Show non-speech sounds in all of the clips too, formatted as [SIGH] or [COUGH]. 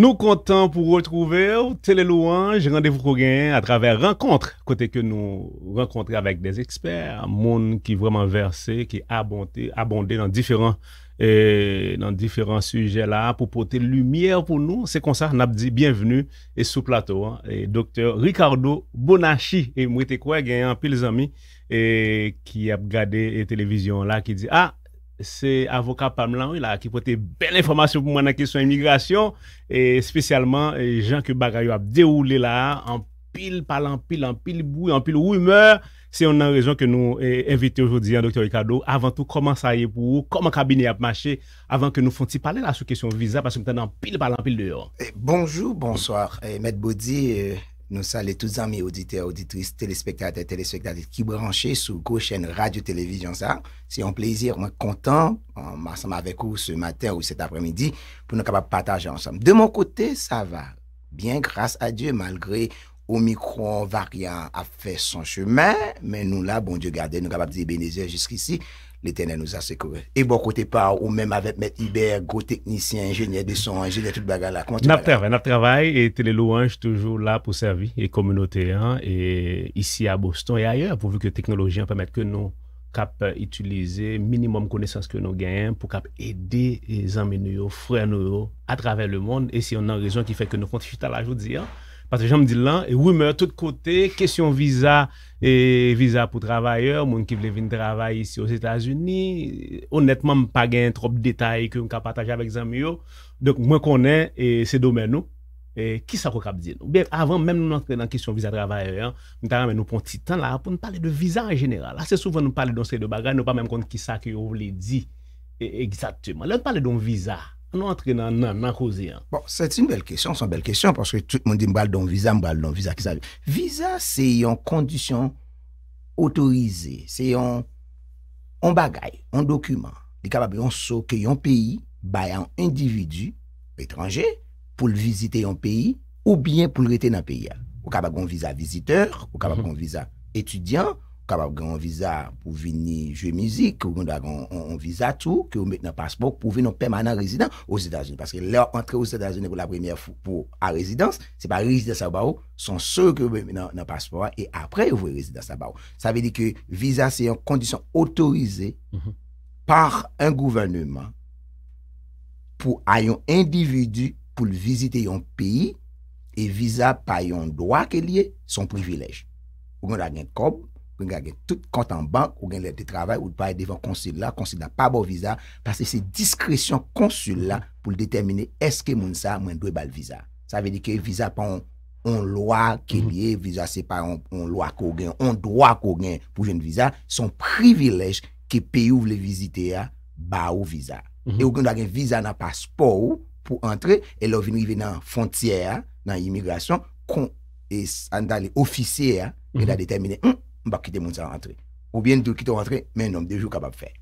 Nous comptons pour retrouver Télé Louange, rendez-vous qu'on à travers rencontre, côté que nous rencontrer avec des experts, monde qui vraiment versé, qui abondé, abondé dans différents eh, dans différents sujets là pour porter lumière pour nous. C'est comme ça, on dit bienvenue et sous plateau. Hein. et docteur Ricardo Bonachi, et moi, quoi, il y et qui a regardé la télévision là, qui dit Ah, c'est avocat Pamlan là, qui portait belle information pour moi dans la question immigration et spécialement jean gens que a déroulé là en pile par en pile en pile bruit en pile rumeur c'est une raison que nous eh, invité aujourd'hui un docteur Ricardo avant tout comment ça y est pour vous comment cabinet a marché avant que nous fassions parler là sur question visa parce que nous en pile par en pile dehors et eh, bonjour bonsoir et eh, maître eh, nous saluons tous les amis auditeurs, auditrices, téléspectateurs, téléspectatrices qui branchent sur gauche chaîne radio-télévision. Ça, c'est un plaisir. Moi, content en ensemble avec vous ce matin ou cet après-midi pour nous capables partager ensemble. De mon côté, ça va bien, grâce à Dieu, malgré Omicron variant a fait son chemin, mais nous là, bon Dieu gardez, nous capables de bénéficier jusqu'ici. li tenè nou zase kowe. E bon kote pa ou mèm avèp mèt iber, go teknisyen, ingènyè, deson, ingènyè, tout baga euh, la. Nap travè, nap travè, et tè lè louanj toujou la pou servi e komunote, e isi a Boston e aye, pouvi ke teknoloji an pamèt ke nou kap itulize minimum konesans ke nou genyèm pou kap edè e zanmen yo, frè nou yo, a travè le moun, e si yon nan rezon ki fèk ke nou kontifita la joudzi an, patè jan mè di lan, e wè mè tout kote, kèsyon viza, E viza pou travaye, moun ki vle vin travaye isi os Etats-Unis, honetman m pa gen trope detay ki m ka pataje avek zami yo, mwen konen e se domen nou, e ki sa kou kap di nou? Bien, avan, menm nou nante nan kisyon viza travaye, m ta ramen nou pon titan la, pou nou pale de viza an general, ase souven nou pale don se de bagay, nou pa menm kont ki sa ki yo vle di, ekzatumen, nou pale don viza. Nou atre nan nan, nan kouzi an. Bon, sè ti nou bel kèsyon, son bel kèsyon, porske tout moun di mbal don viza, mbal don viza ki sa li. Viza, se yon kondisyon otorize, se yon on bagay, on dokumen, di kabab yon soke yon peyi bayan individu etranje pou l'vizite yon peyi ou bien pou l'rete na peyi an. Ou kabab yon viza viziteur, ou kabab yon viza etudyan, kabab gen yon visa pou vini jwe mizi, kou mwen da gen yon visa tou, kou mwen met nan paspok pou vini yon permanent rezidant ou sèdazouni. Paske lè yon entre ou sèdazouni pou la premye pou a rezidans, se pa rezidans sa ba ou, son se kou mwen met nan paspok, e apre yon rezidans sa ba ou. Sa ve di ke visa se yon kondisyon otorize mhm. par an gouvernement pou a yon individu pou l'vizite yon peyi, e visa pa yon doak elie, son privilej. Kou mwen da gen komp, pring agen tout kontan bank, ou gen lèp de travèl, ou baye devan konsil la, konsil da pa bo viza, tasè se diskresyon konsil la, pou l'determine, eske moun sa, moun dwe bal viza. Sa vè di ke viza pa on, on lwa ke mm-hmm. liye, viza se pa on lwa kougen, on dwa kougen, pou jen viza, son privilej, ke pey ou vle vizite ya, ba ou viza. Mm-hmm. E ou gen dwa gen viza na paspo ou, pou entre, e lò vini vi nan fontye ya, nan yi migrasyon, kon, e sandali ofisye ya, gen mm-hmm. la determine, bak ki te moun sa rentre. Ou bien, dou ki te rentre, men yon mdejou kabab fe.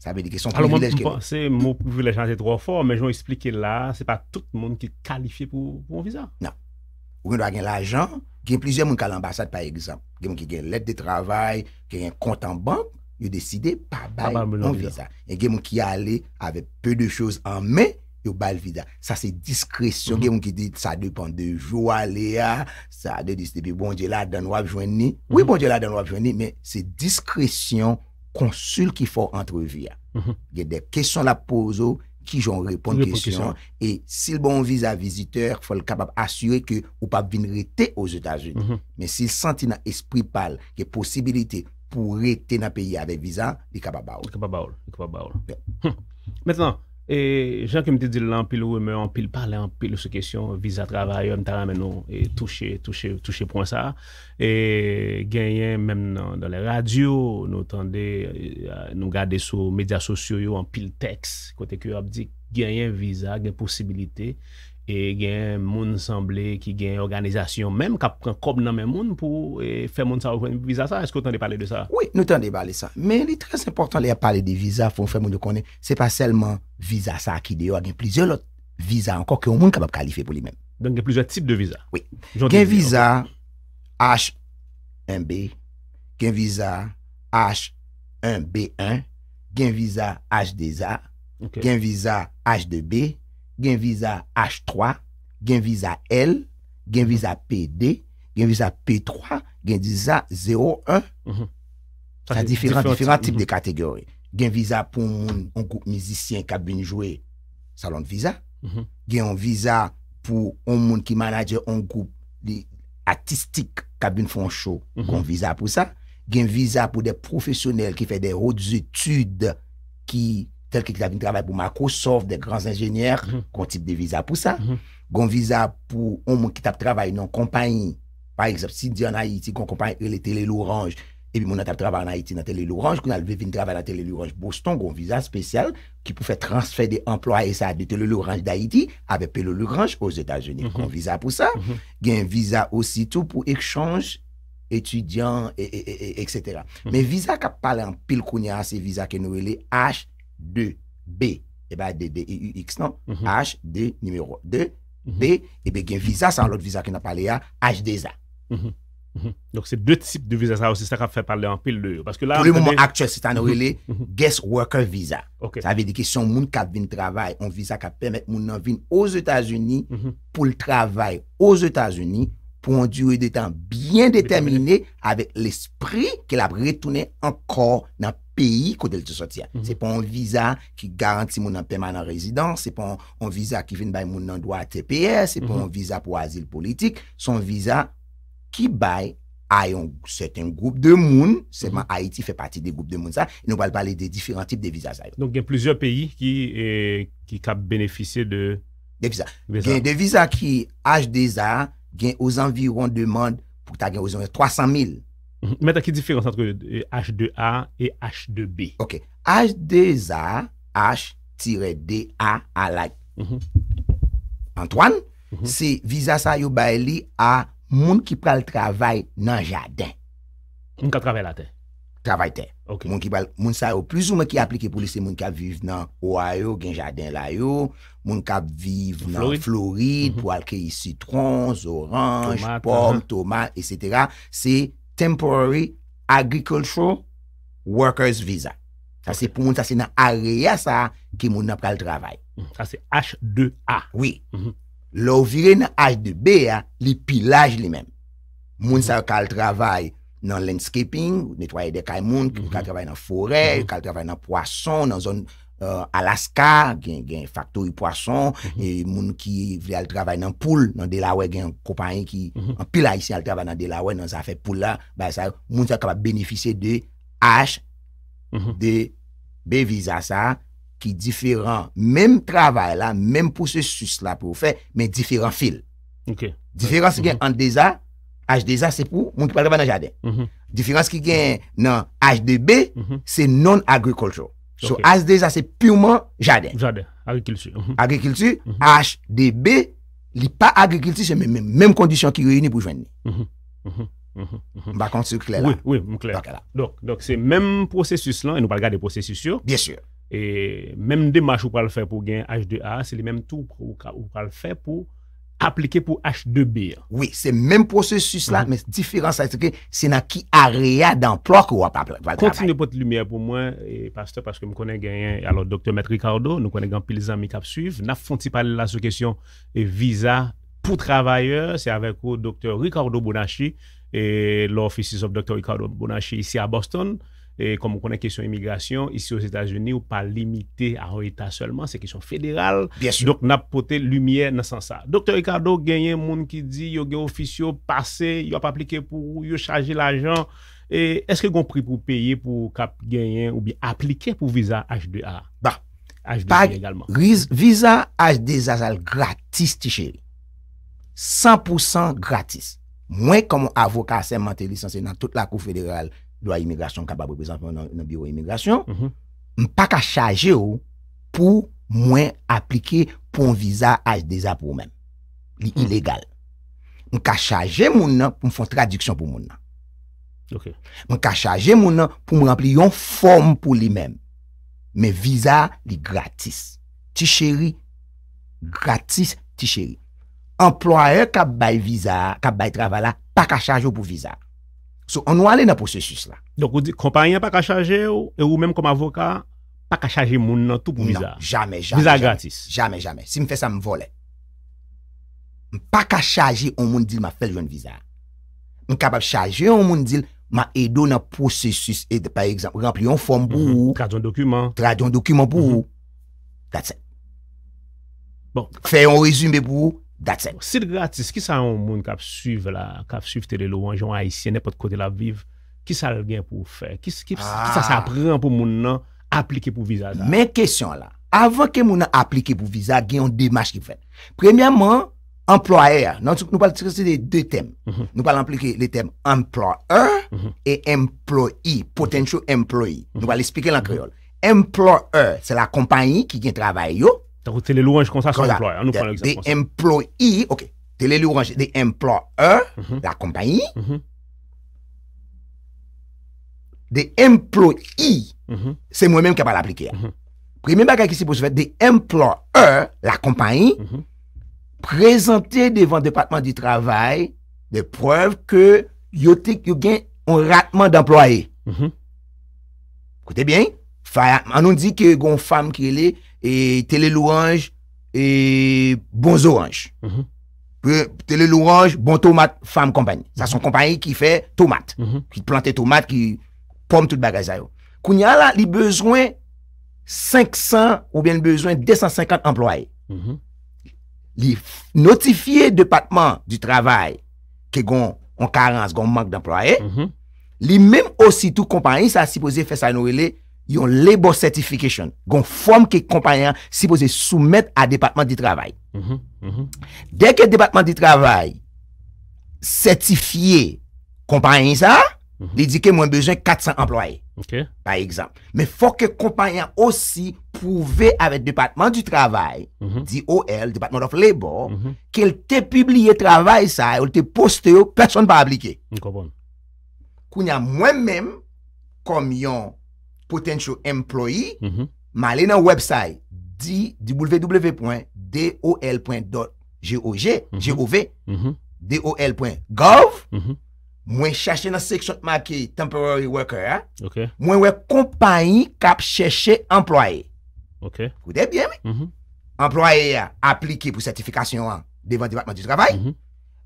Sa ve di kesyon ki yon vilej ke ve. Se, moun pou vilej chanje dro for, men joun esplike la, se pa tout moun ki kalifiye pou moun viza. Ou moun do a gen l'ajan, gen plizye moun kal ambasade pa egzamp. Gen moun ki gen let de travay, gen yon kontan bamb, yon deside pa bay moun viza. Gen moun ki ale ave peu de chouz an men, yo bal viza. Sa se diskresyon gen moun ki dit, sa depan de jo ale ya, sa de diste bon jela dan wap jwen ni. Mhm. Oui bon jela dan wap jwen ni, men se diskresyon konsul ki fò entrevi ya. Mhm. Gen dep, kesyon la pozo ki joun repon kesyon. E sil bon viza viziteur, fòl kapab asywe ke ou pap vin rete ou zotajouni. Mhm. Men si senti nan espri pal, gen posibilite pou rete nan peyi ya de viza, li kapab baol. Mètenan, E jan ke mte di lan pil wè mè an pil par lè an pil se kesyon visa travay yo mtara mè nou e touche pou an sa. E genyen mèm nan dan le radyo nou tande e, nou gade sou media sosyo yo an pil teks kote ki yo ap di genyen visa gen posibilite. E gen moun samble ki gen organizasyon menm kap kon kob nan men moun pou fe moun sa wakon visa sa? Eske ou tan de pale de sa? Oui, nou tan de pale sa. Men li trez important li a pale de visa fon fe moun de konen. Se pa selman visa sa ki de yo a gen plizye lot visa ankon ki yon moun kabab kalife pou li menm. Don gen plizye type de visa? Oui. Gen visa H1B gen visa H1B1 gen visa H2A gen visa H2B gen viza H3, gen viza L, gen viza PD, gen viza P3, gen viza 01. Mhm. Sa diferent tip de kategori. Gen viza pou moun an koup mizisyen kabine jwe salon viza, mhm. gen viza pou moun ki manaje an koup artistik kabine fon show mhm. kon viza pou sa, gen viza pou de profesyonel ki fe de odz etude ki... tel qui la vin pour pour Microsoft, des grands ingénieurs mm type de visa pour ça, Mm -hmm. Gon visa pour un qui un travaillé dans une compagnie, par exemple, si di en Haïti, kon compagnie, e et puis l'orange, et puis mon Haïti dans an Haiti nan télé l'orange, fait un travail dans dans télé l'orange Boston, un visa spécial qui peut faire transfert de et ça de télé l'orange d'Haïti avec des télé l'orange aux états unis Mm -hmm. un visa pour ça, un mhm. visa tout pour échange étudiants, et, et, et, etc. Mm -hmm. Mais visa qui parlé en pile qu'on a, c'est visa qui nous les H D, B, e ba D, D, E, U, X nan, mhm. H, D, numéro 2, B, e be gen visa sa an lot visa ki nan pale a, H, D, mhm. Mhm. A. Donc se de type de visa sa a osi sa ka fe pale an pil de... Pou li moun aktye se ta nan wile, guest worker visa. Sa ve di kesyon moun kat bin travay, an visa kat pemet moun nan vin oz Etasuni pou l travay oz Etasuni pou an diwe de tan bien detemine ave l'esprit ke la bretoune an kor nan... Mhm. ki garanti moun nan peman nan rezidan, se pou an visa ki vin bay moun nan doa TPS, se pou an mhm. visa pou asil politik, son visa ki bay ayon seten goup de moun, seman mhm. Haiti fe pati de goup de moun sa, e nou pal pale de diferent tip de visa sa yon. Donk gen plusieurs pays ki e, ka benefise de visa. Gen de visa ki aj de za, gen oz anviron de mand pou ta gen oz anviron 300.000. Mhm. Meta ki diferans antre H2A E H2B H2A H-D-A Antoine mhm. Se vizasa yo bay li A moun ki pral travay nan jaden Moun ka travay la te Travay te Moun sa yo pizou me ki aplike pou li se moun ka vive nan Ohio gen jaden la yo Moun ka vive nan Floride mhm. pou alke yi citrons Orange, pomme, uh-huh. tomate Etc. Se Temporary Agricultural Workers Visa. Ça, c'est pour nous, ça, c'est dans l'area ça, qui moun n'a pas le travail. Mm, ça, c'est H2A. Oui. Mm dans H2B, le pilage lui-même. Moun ça, qui le travail dans landscaping, nettoyer des cailles moun, mm-hmm. le travail dans la forêt, qui mm-hmm. travail dans poisson, dans zone Euh, Alaska, gen factory poisson, mhm. moun ki vle al travay nan poule nan Delaware, gen kopanyen ki mhm. an pil a isi al travay nan Delaware, nan zafè poule la, moun se kapap benefise de H, de mhm. B visa sa, ki diferan, menm travay la, menm pou se sus la pou fe, menm diferan fil. Diferans ki gen Andeza, H2A se pou moun ki palre banan jade. Diferans ki gen nan H2B, se non-agricultural. Sou H2A se pureman jaden. Jaden, agrikiltu. Mhm. Agrikiltu, mhm. H2B, li pa agrikiltu se men menm kondisyon ki reyouni pou jwenni. M bakan se kler la. Oui, oui, m kler la. Donc se menm prosesus lan, e nou pal gade prosesus yo. Bien sur. E menm demach ou pal fè pou gen H2A, se li menm tou ou pal fè pou... Aplike pou H2B. Oui, se menm prosesus la, menm diferans sa etike, se nan ki a reya dan plok ou ap ap trabay. Kontine pou te lumiè pou mwen, e paste, paske m konen genyen, alo doktor M. Ricardo, nou konen gen Pilsan Mikap Suiv, na fonte pale la se kesyon, e visa pou travayor, se avek ou doktor Ricardo Bonachi, e l'office of doktor Ricardo Bonachi, isi a Boston. E kom ou konen kesyon imigrasyon, isi ou s'Etats-Unis ou pa limite a ou etat selman, se kesyon federal. Dok nap pote lumiye nan san sa. Dokte Ricardo, genyen moun ki di yo ge ofisyo pase, yo ap aplike pou yo chaje l'ajan, e eske gon pri pou peye pou kap genyen ou bi aplike pou visa HDA? Visa HDA gratis tichè. 100% gratis. Mwen kom avoka semente lisansè nan tout la kou federal, lwa imigrasyon kabab reprezentman nan biro imigrasyon, m mhm. pa ka chaje ou pou mwen aplike pou un viza ajdeza pou mwen. Li mhm. ilegal. M ka chaje moun nan pou m foun tradiksyon pou moun nan. Ok. M ka chaje moun nan pou m rempli yon form pou li men. Me viza li gratis. Ti cheri. Gratis ti cheri. Employer ka bay viza, ka bay travala, pa ka chaje ou pou viza. So, an wale nan prosesus la. Donk ou di, kompanyen pa ka chaje ou, ou menm kom avoka, pa ka chaje moun nan tout pou viza. Nan, jamen, jamen. Viza gratis. Jamen, jamen. Si mi fè sa, mi vole. Mi pa ka chaje ou moun dil ma fèl joun viza. Mi kapab chaje ou moun dil, ma edo nan prosesus edo. Par exemple, yon fòm pou mhm. ou. Tradyon dokumen. Tradyon dokumen pou mhm. ou. Gratis. Bon. Fè yon rezume pou ou. Si de gratis, ki sa yon moun kap suive la, kap suive telelo, anjou an Aisyen, nepo te kote la viv, ki sa al gen pou fè? Ki sa sa ah. prè an pou moun nan aplike pou viza? Men kesyon la, avan ke moun nan aplike pou viza, gen yon demache ki fè. Premiaman, employer, nan souk nou pal trase de de tem. Mhm. Nou pal aplike de tem employer mhm. et employee, potential employee. Nou mhm. pal esplike lan kreol. Employer, se la kompanyi ki gen travaye yo. Tè ou tè lè lou anj kon sa sa employe. De employi, ok. Tè lè lou anj, de employe, mm-hmm. la kompanyi. De employi, se mwen menm kè pa la aplike. Premè baka ki si pou se fè, de employe, la kompanyi, mm-hmm. prezante devan departman di travay, de preuve ke yote ki yugen an ratman d'employe. Koute mm-hmm. bien, an nou di ki yon fam ki lè, E tele lourange, e mhm. bon zourange. Tele lourange, bon tomat, fam kompany. Sa mhm. son kompany ki fe tomat. Ki mhm. plante tomat, ki pomme tout bagaj ayon. Koun ya la, li bezwen 500 ou bien bezwen 250 employe. Li notifiye departement di travay ke gon karenz, gon mank d'employe. Li menm osi tou kompany, sa si pose fesanou ele yon labor certification, gon form ke kompanyan sipose soumet a departement di travay. Mm-hmm, mm-hmm. Dèk e departement di travay sertifiye kompanyan mm-hmm. sa, dedike mwen bejwen 400 employe. Par exemple. Me fò ke kompanyan osi pouve avè departement di travay, di OL, Department of Labor, ke lte publie travay sa, ou lte poste yo, person pa aplike. Konpon. Koun ya mwen men, kom yon Potential employee, mali mm-hmm. nan website www.dol.gov mm-hmm. mm-hmm. dol.gov mwen chache nan seksyon ma ki temporary worker, mwen wè kompany kap chache employe. Kou debyen mi. Employe aplike pou sertifikasyon devan debatman disgavay.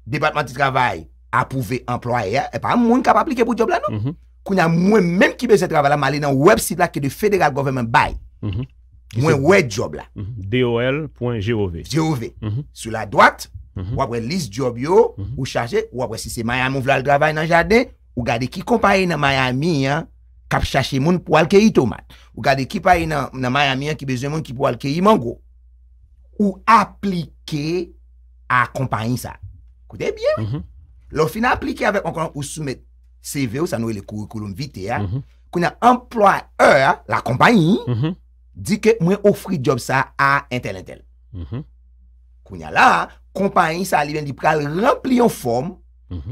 Debatman disgavay apouve employe, e pa moun kap aplike pou job la nou. Kou nyan mwen menm ki beze travala mali nan website la ke de federal government bayi. Mhm. Mwen wè job la. Mhm. DOL.GOV G.O.V mhm. Sou la doat, wapre list job yo, ou chaje, wapre si se maya moun vlal draval nan jade, ou gade ki kompaye nan maya miyan, kap chache moun pou alke ito man. Ou gade ki paye nan maya miyan ki beze moun ki pou alke imango. Ou aplike a kompaye sa. Koute bien wè. Lofi na aplike avek ankon ou soumet. CV ou sa nou e le kurikulum vite ya, mhm. kou na employeur, la kompanyi, mhm. di ke mwen ofri job sa a internetel. Mhm. Kou na la, kompanyi sa li ven di pral rempli yon form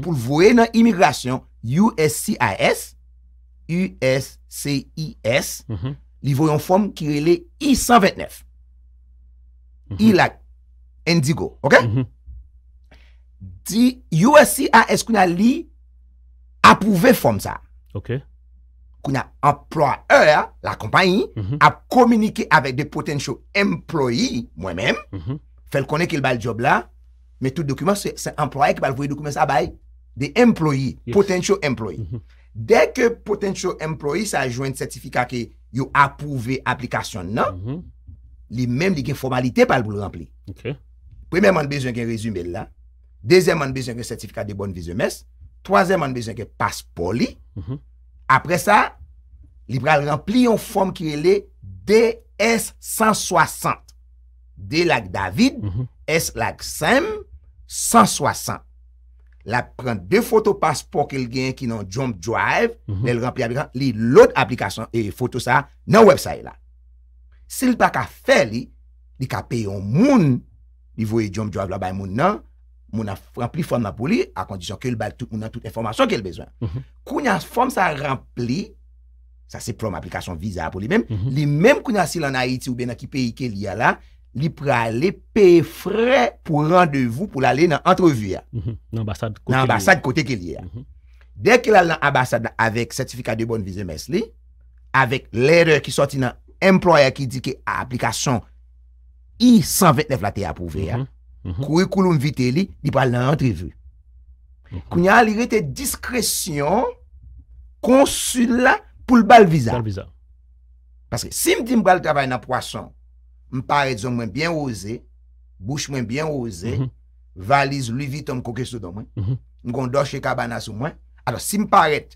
pou vwoy nan imigrasyon USCIS, U-S-C-I-S, li vwoy yon form kirele I-129, I la Endigo, ok? Di USCIS kou na li, apouve fòm sa. Ok. Kou na employeur, la kompanyi, mhm. ap komunike avèk de potensyo employi mwen mèm, fèl konè ke l bèl job la, mè tout dokumen se employe kè bèl vouye dokumen sa bèl, de employi, potensyo employi. Mhm. Dèk potensyo employi sa jwèn de sertifika ke yo apouve aplikasyon nan, mhm. li mèm li gen formalite pèl boulè rempli. Ok. Premè mèn bèzèn gen rezume l la, dèzè mèn bèzèn gen sertifika de bon vizemès, Toazè man bezen ke paspo li. Mhm. Apre sa, li pral rempli yon fòm ki e le DS-160. D lak David, mhm. S lak Sam, 160. La pren de fòto paspo ke l gen ki non Jump Drive, mhm. li lòt aplikasyon e fòto sa nan wèbsay la. Se li pa ka fè li, li ka pe yon moun li vwe Jump Drive la bay moun nan, moun an rempli fonman pou li, a kondisyon ke l bal moun an tout informasyon ke l bezwen. Mhm. Kounyan fonman sa rempli, sa se prom aplikasyon vize a pou li mhm. mhm. men, li men kounyan si lan a iti ou be nan ki peyi ke li a la, li pre a le pey fre pou randevou pou la le nan antrevi a. Nan ambasade kote ke li a. Dek ke la lan ambasade la avek sertifika de bon vize mes li, avek lère ki soti nan employer ki di ke aplikasyon, i 129 la te a pou vi a. Mhm. Kou yi kou nou m vite li, li pal nan yon trivou. Kou nyan li rete diskresyon konsulat pou l bal vizan. Paske, si m di m bal trabay nan poason, m paret zon mwen bien oze, bouch mwen bien oze, mhm. valiz li viton m koke soudon mwen, mhm. m kon doche kabana sou mwen, alo si m paret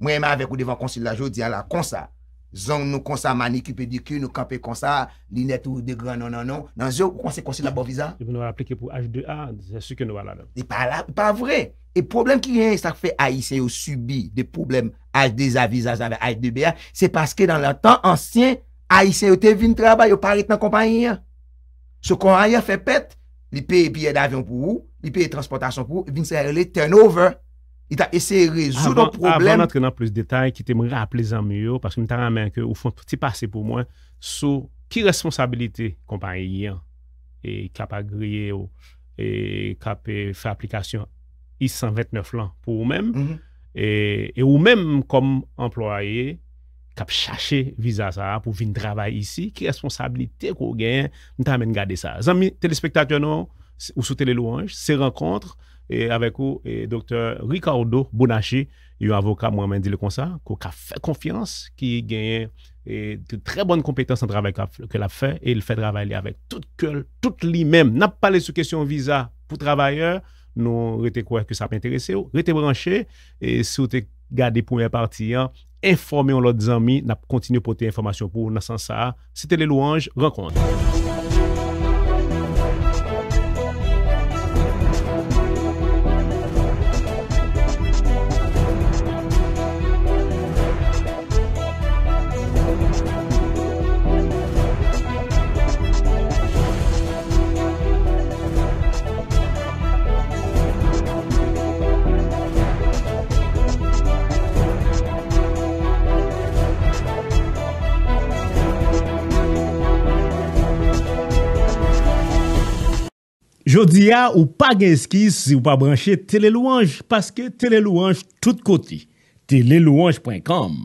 mwen eme avek ou devan konsulat jodi ala konsa, Zon nou konsa mani ki pe di ki, nou kanpe konsa, li net ou de gran non non non, nan zyo konsekonsi la boviza? Si pou nou aplike pou H2A, zesu ke nou ala nan. E pa ala, e pa vre. E problem ki gen, sa kfe A.I.C.O. subi de problem H2A, H2BA, se paske nan la tan ansyen, A.I.C.O. te vin trabay ou parit nan kompanyen. So kon aya fe pet, li pe e piye davyon pou ou, li pe e transportasyon pou ou, vin se relé turnover. I ta ese rezou don problem. Avan atre nan plus detay, ki te mwen rappele zan myo, parce mwen ta ramen ke ou fon touti pase pou mwen sou ki responsabilite kompany yon, e kap agriye ou, e kap fè aplikasyon i 129 lan pou ou men, e ou men kom employe, kap chache viza sa pou vin drabay isi, ki responsabilite kou gen, mwen ta amen gade sa. Zan mi telespektasyon nou, ou sou tele louange, se renkontre, et avec vous, et docteur Ricardo Bonachi, un avocat, moi-même, dit le comme qui a fait confiance, qui gagne de très bonnes compétences en travail que a fait, et il fait travailler avec toute cœur, toute lui-même. N'a pas parlé sur question visa pour travailleurs, nous, rete quoi que ça intéresser. peut On rete branché, et si vous pour première partie, hein, informez l'autre ami, n'a continué à porter information pour vous, dans ça. C'était les louanges, rencontre. Ou pa gen eski si ou pa branche tele louange Paske tele louange tout koti Telelouange.com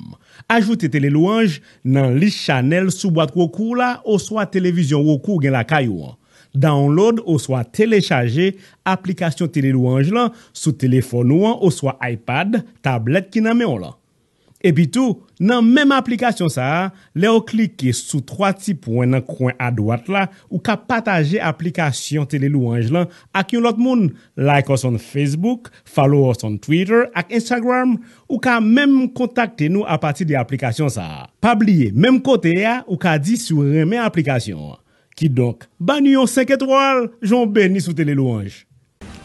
Ajoute tele louange nan list chanel sou bat wokou la Ou swa televizyon wokou gen la kay ou an Download ou swa telechage aplikasyon tele louange la Sou telefon ou an ou swa iPad, tablet ki nan men ou la E pi tou, nan menm aplikasyon sa, lè ou klike sou 3 tip wè nan kwen adouat la ou ka pataje aplikasyon tele louange la ak yon lot moun. Like us on Facebook, follow us on Twitter ak Instagram ou ka menm kontakte nou apati de aplikasyon sa. Pa bliye, menm kote ya ou ka di sou remen aplikasyon. Ki donk, ban yon 5 etroal, joun ben ni sou tele louange.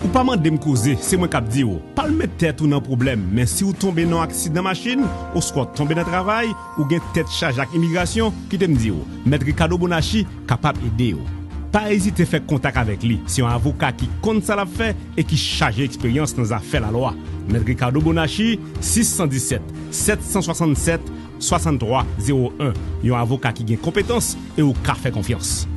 Ou pas de me causer, c'est moi qui dis. Oh. Pas le mettre tête ou non problème, mais si vous tombez dans accident machine, ou soit tombez dans travail, ou gain tête charge avec immigration, qui te me dit, oh. maître Ricardo Bonachi capable d'aider. Oh. Pas hésiter à faire contact avec lui, c'est un avocat qui compte ça la fait et qui charge expérience dans affaire la loi. Maître Ricardo Bonachi, 617 767 6301. Il un avocat qui gagne compétence et au fait confiance.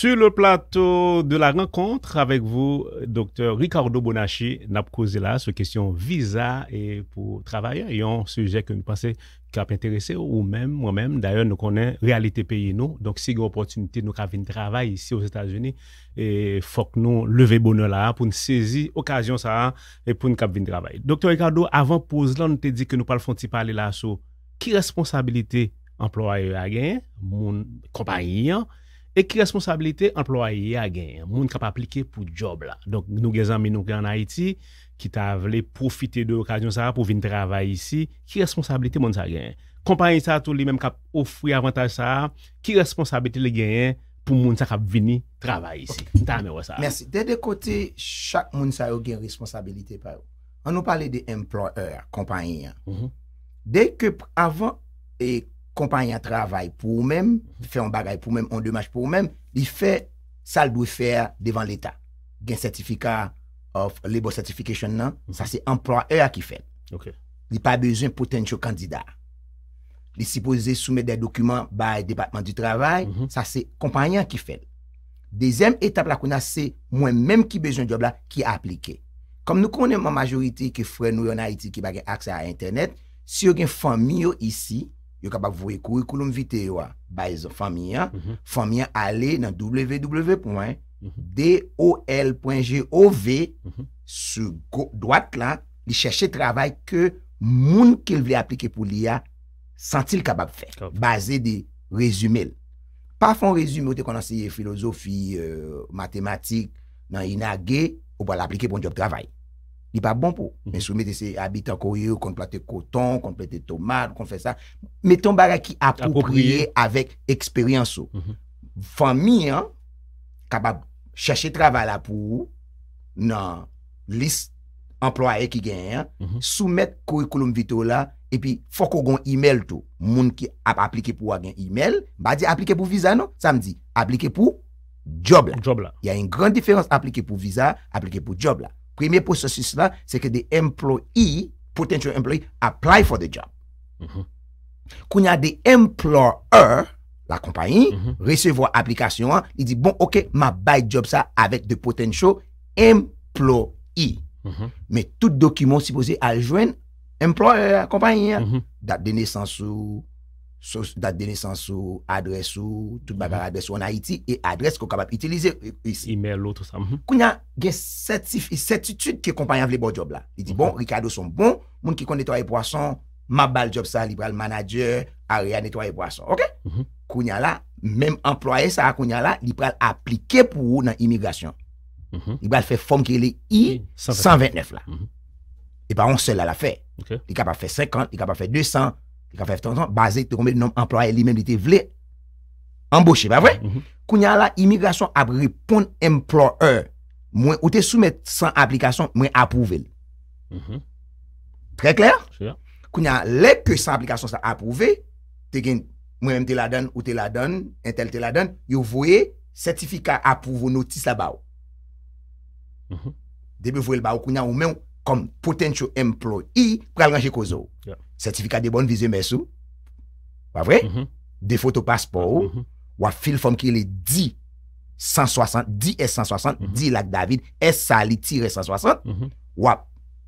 Sur le plato de la renkontre avèk vou, doktor Ricardo Bonachi nap kouze la sou kèsyon viza pou travayè. Yon soujè kèm pwase kèm ap interese ou mèm, mèm, dèyè nou konè realite peyè nou. Donk si yon oppotunite nou kap vin travay isi ou sètaj veni, fòk nou leve bonè la pou nè sezi okasyon sa pou nè kap vin travay. Doktor Ricardo, avan pou zlan nou te di kè nou pal fon ti pale la sou ki responsabilite emplwa yon agè moun kompanyan E ki responsabilite employe a gen, moun kap aplike pou job la. Donk nou gen zanmen nou gen an Haiti, ki ta vle profite de okasyon sa pou vin travay isi, ki responsabilite moun sa gen. Kompanyen sa tou li men kap ofri avantaj sa, ki responsabilite le gen pou moun sa kap vini travay isi. Ok, mwen ta amè wè sa. Merci. Dè de kote, chak moun sa yo gen responsabilite pa yo. An nou pale de employer, kompanyen. Mhm. Dèk ke avan e kompanyen, kompanyan travay pou ou mem, fe yon bagay pou ou mem, yon demaj pou ou mem, li fe sal dou fer devan l'Etat. Gen sertifika of labor certification nan, sa se employeur ki fe. Li pa bezon potensyo kandida. Li sipoze soume de dokumen bay Depatman du Travay, mhm. sa se kompanyan ki fe. Dezem etap la kouna se mwen menm ki bezon job la ki aplike. Kom nou konen man majorite ki fre nou yon a iti ki bagay akse a internet, si yon gen fan miyo isi, yo kabab vouye kou yi kouloum vite yo a. Ba e zo fami an, mhm. fami an ale nan www.dol.gov mhm. sou doat la, li chèche travay ke moun ki l vle aplike pou li a, san ti l kabab fè, baze de rezume l. Pa fon rezume, ou te konansi ye filosofi, euh, matematik, nan inage, ou bal aplike bon job travay. Ni pa bon pou. Mè soumè de se habita kouye ou kon plate koton, kon plate tomad, kon fè sa. Mè ton bara ki apopriye avèk eksperyansou. Fami an, kapab chèche travalla pou nan lis employe ki gen an, mm-hmm. soumè kouye kon oum vitou la, epi fòk ou gon email tou. Moun ki ap aplike pou wagen email, ba di aplike pou visa nou, sa mdi. Aplike pou job la. Ya yon gran diferans aplike pou visa, aplike pou job la. Premier processus là, c'est que des employés, potential employés, apply for the job. Mm-hmm. Quand il y a des employeurs, la compagnie, mm mm-hmm. recevoir application, il dit bon, ok, ma buy job ça avec de potential employés. Mm-hmm. Mais tout document supposé à joindre employeur, compagnie, hein, date de naissance ou Sos dat denesans ou, adres ou, tout bagar mhm. adres ou nan Haiti E adres kon kapap itilize E euh, mail ou tout sam mhm. Kounya gen certitude ki kompanyan vle bo job la E di bon, Ricardo son bon, moun ki kon netoye poason Ma bal job sa, li pral manager, a re a netoye poason, ok? Mhm. Kounya la, menm employe sa a kounya la, li pral aplike pou ou nan imigrasyon Li pral fe form ki li i, 129 la E pa on sel la la fe Li kapap fe 50, li kapap fe 200 Kwa fef ton ton, baze te kombe di nom employe li men di te vle emboshe, pa vwe? Mhm. Koun ya la imigrasyon apre pon employe mwen ou te soumet san aplikasyon mwen apouve. Tre kler? Se ya. Koun ya le pe san aplikasyon sa apouve, te gen mwen mte la don, ou te la don, entel te la don, yo voye sertifika apouve ou notis la baw. Debe voye l baw koun ya ou men ou kom potensyo employe kwa alganje kozo. Se ya. Sertifikat de bon vize mè sou. Pa vre? De foto paspo ou. Wap fil fòm ki le di. 160. Di e 160. Di lak David. E sali tire 160. Wap.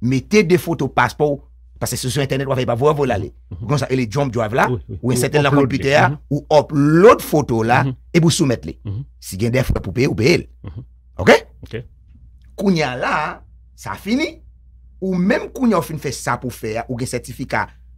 Mete de foto paspo ou. Pase se sou internet wap vè e pa vò vò lalè. Gonsan e le jom jwav la. Ou en seten la komputer. Mm-hmm. Ou hop lòd foto la. Mm-hmm. E bou sou met lè. Mm-hmm. Si gen def wè poupe ou bè el. Ok? Ok. Kounya la. Sa fini. Ou menm kounya ou fin fè sa pou fè. Ou gen sertifikat.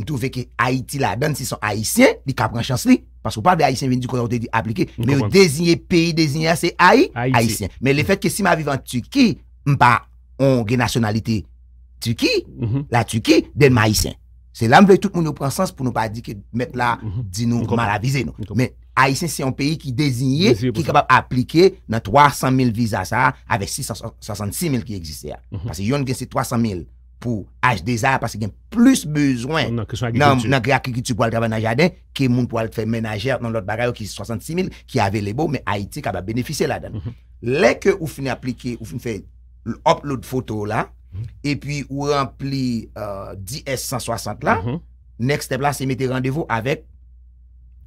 M tou veke Haiti la ben se son Haitien, li kapran chans li. Pas wou parle de Haitien veni di koyote di aplike. Men yo designe peyi designe a se Haiti, Haitien. Men le fet ke si ma vive en Turki, m pa on gen nasyonalite Turki, mhm. la Turki den ma Haitien. Se lam vle tout moun yo pransans pou nou pa di ke met la, di nou malavize nou. Men Haitien se yon peyi ki designe, ki kapap aplike nan 300.000 visa sa, ave 66.000 ki egzise a. Pase yon gen se 300.000. pou HDZ parce gen plus bezwen nan ki akikitu pou al travan nan jaden, ke moun pou al fè menajer nan lot bagay ou ki 66.000 ki ave lebo, men Haiti ka ba benefise la den. Lè ke ou fin aplike, ou fin fè upload foto la, mm-hmm. e pi ou rempli euh, DS-160 la, mm-hmm. next step la se mette rendez-vous avèk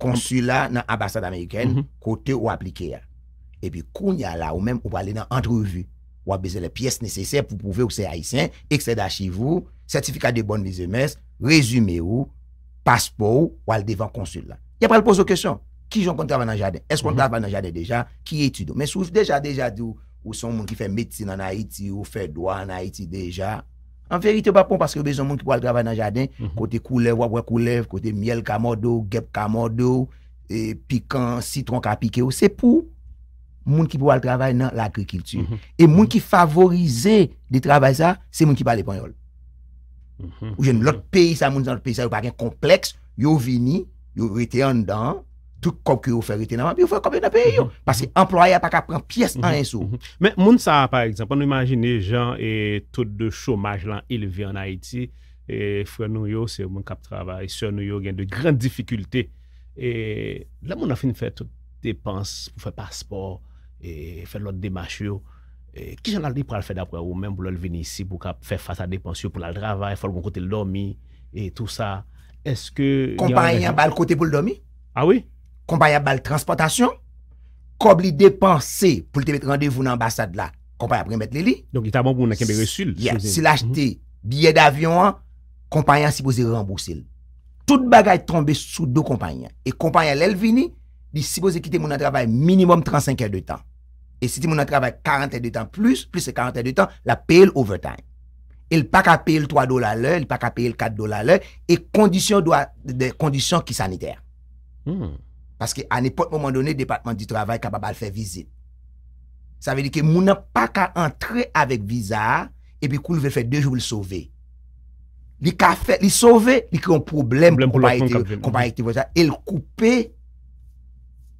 konsula nan ambassade Ameriken, kote ou aplike ya. E pi koun ya la ou men ou pa le nan entrevue. ou a besoin des pièces nécessaires pour prouver que c'est haïtien, excès chez certificat de bonne SMS, résumé ou passeport ou al devant consulat. Il pas le poser question. Qui j'en travaille dans le jardin? Est-ce qu'on mhm. travaille dans le jardin déjà? Qui étudie? Mais souffre déjà, déjà, d'où, ou sont monde qui font médecine en Haïti ou font droit en Haïti déjà. En vérité, pas bon parce que besoin de monde qui peut travailler dans le jardin, mhm. côté couleur, ou couleur, côté miel, camodo, guêpe, camodo, et piquant, citron, capiqué, c'est pour moun ki pou wale travay nan l'agrikiltu. Mhm. E moun ki favorize di travay sa, se moun ki pale panyol. Mhm. Ou jen l'ot peyi sa, moun nan l'ot peyi sa, ou pa gen kompleks, yo vini, yo rete yon dan, tout kop ki yo fe rete nan, pi yo fe kop yon nan peyi yo. Mhm. Paske employe pa ka pren piyes nan yon sou. Men moun sa, par eksempan, nou imajine jan e tout de chomaj lan il vi an Haiti e fwe nou yo se moun kap travay se nou yo gen de gran difikulte e la moun a fin fwe tout depans pou fwe paspor E fè lòt demachyo e Kishan lal di pral fè dapwè ou mèm pou lòl vini isi Pou ka fè fasa depansyon pou lal dravay Fòl pou kote l'domi e Kompanyan bal kote pou l'domi ah Kompanyan bal transportasyon Kob li depansè Pou lte bet randevoun ambasad la Kompanyan premet li li Sil mhm. achete biye d'avyon Kompanyan sipoze rembousil Tout bagay tombe sou do kompanyan E kompanyan lèl vini Li sipoze kite mounan dravay minimum 35è de tan E si ti moun an trabay 42 tan plus, plus se 42 tan, la paye l'overtime. El pa ka paye l'3 dola lè, el pa ka paye l'4 dola lè, e kondisyon ki saniter. Paske an epote moun moun donè, depatman di trabay kapabal fè vizit. Sa vè di ki moun an pa ka antre avèk vizat, e bi kou l vè fè 2 jouve l sove. Li kafè, li sove, li ki yon problem kou pa eti vizat. El koupe...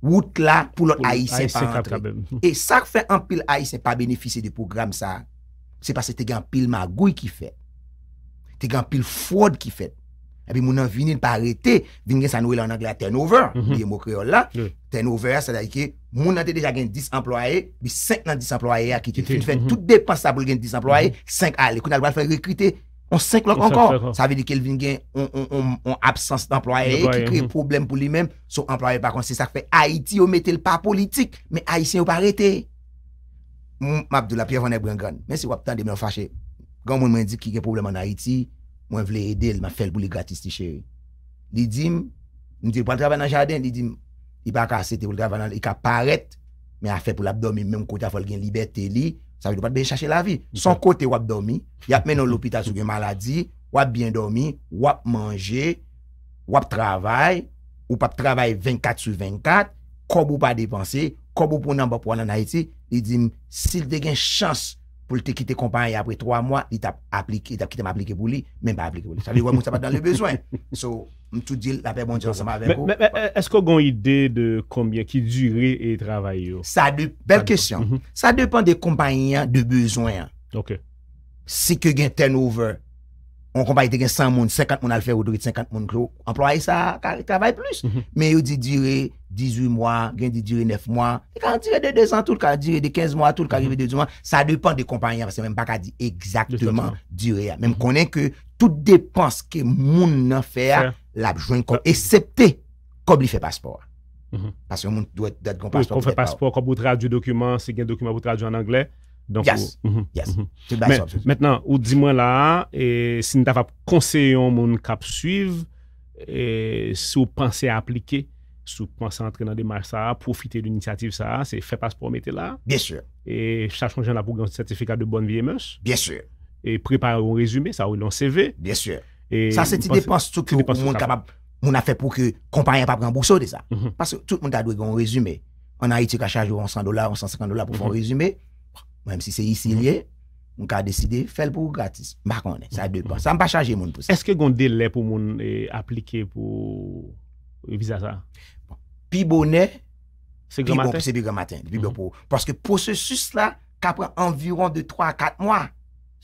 Wout la pou lot A.I. se pa antre. E sak fe anpil A.I. se pa benefise de program sa, se pase te gen anpil magoui ki fet. Te gen anpil fwad ki fet. E bi moun an vini npa arete, vini gen sanou e lan angla turn over, diye mou kreol la, turn over sa da ike, moun an te deja gen dis employe, bi 5 nan dis employe a kiti. Fini fe tout depan sa pou gen dis employe, 5 ale. Kou nan walfe rekrite, On sèk lòk ankon. Sa vè di kelvin gen yon absans t'employè yè ki kre problem pou li mèm. Sou employè pa kon se sak fè. Haïti yo metè l'par politik. Mè Haitien yo pa arète. Mè Abdoulapierre fè anèk bwen gan. Mè se wap tan de mè yon fachè. Gan mwen mwen di ki kre problem an Haïti. Mwen vle edè l, mè fè l pou li gratis ti chè. Li dim. Mwen di l pou an trava nan jardin. Li dim. I pa akase te pou l'grava nan. I ka pa arète. Mè a fè pou l'abdomen mè mwen kote a fol gen Ça veut dire pas bien chercher la vie. Son côté, dormir, dormi, y a dans l'hôpital sous une maladie, wap bien dormi, wap manger, wap travail, ou pas travail 24 sur 24, comme ou pas dépenser, comme ou pour n'en pas pour en Haïti, il dit, s'il te une chance pour te quitter compagnie après trois mois, il t'a appliqué, il t'a pour lui, même pas appliqué pour lui. Ça veut dire, ouais, ça pas dans le besoin. [LAUGHS] So, Mwen tou dil, apè bon di ansèm avèn kou. Mwen mwen mwen, esko gwen ide de koumbyen ki dure e travaye yo? Bel kestyon. Sa depen de kompanyen de bezwen. Ok. Se ke gen turnover, on kompanyen te gen 100 moun, 50 moun al fè, ou dourid 50 moun klo, employe sa, kar lé travaye plus. Men mm-hmm. yo di dure 18 moun, gen di dure 9 mm-hmm. mm-hmm. moun. Kan dure 200 moun, kan dure 15 moun, kan dure 20 moun, sa depen de kompanyen, se mwen baka di, ekzaktyman dure. Mwen konen ke, tout depans ke moun nan l ap jwen kon esepte kon li fè paspor. Mhm. Pase yon moun dwe dèd kon paspor. Kon fè paspor, kon pou tradu dokumen, se gen dokumen pou tradu an anglè. Yes, mhm. yes, mhm. tout back up. Mètenan, ou di mwen la, si n ta fap konseyon moun kap suiv, sou panse aplike, sou panse antre nan demaj sa, profite l'initiative sa, se fè paspor mette la. Bien sûr. E chachon jen la pouk dans Sertifika de Bonne Vie et Meuse. Bien sûr. E prepare ou rezume, sa ou yon CV. Bien sûr. Sa se ti depanse tout ki ou moun kapap, moun a fe pou ki kompanyen pa pran bousode sa. Paske tout moun ta dwe gon rezume. On a iti ka chaje ou 100 dolar, 150 dolar pou fon rezume. Mwenm si se isi liye, moun ka deside fel pou gratis. Bakon ne, sa de depanse. Sa mba chaje moun pou se. Eske gon dele pou moun aplike pou vizaza? Pi bon ne, bon, pi bon se bi gen matin. Mm-hmm. Paske pou se sus la, ka pran anviron de 3-4 mwa,